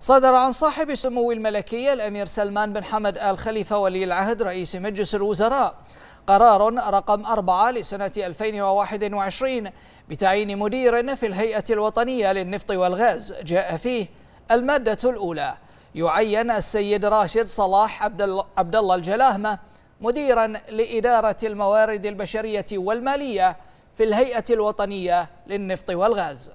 صدر عن صاحب سمو الملكية الأمير سلمان بن حمد آل خليفة ولي العهد رئيس مجلس الوزراء قرار رقم 4 لسنة 2021 بتعيين مدير في الهيئة الوطنية للنفط والغاز جاء فيه المادة الأولى يعين السيد راشد صلاح عبد الله الجلاهمة مديرا لإدارة الموارد البشرية والمالية في الهيئة الوطنية للنفط والغاز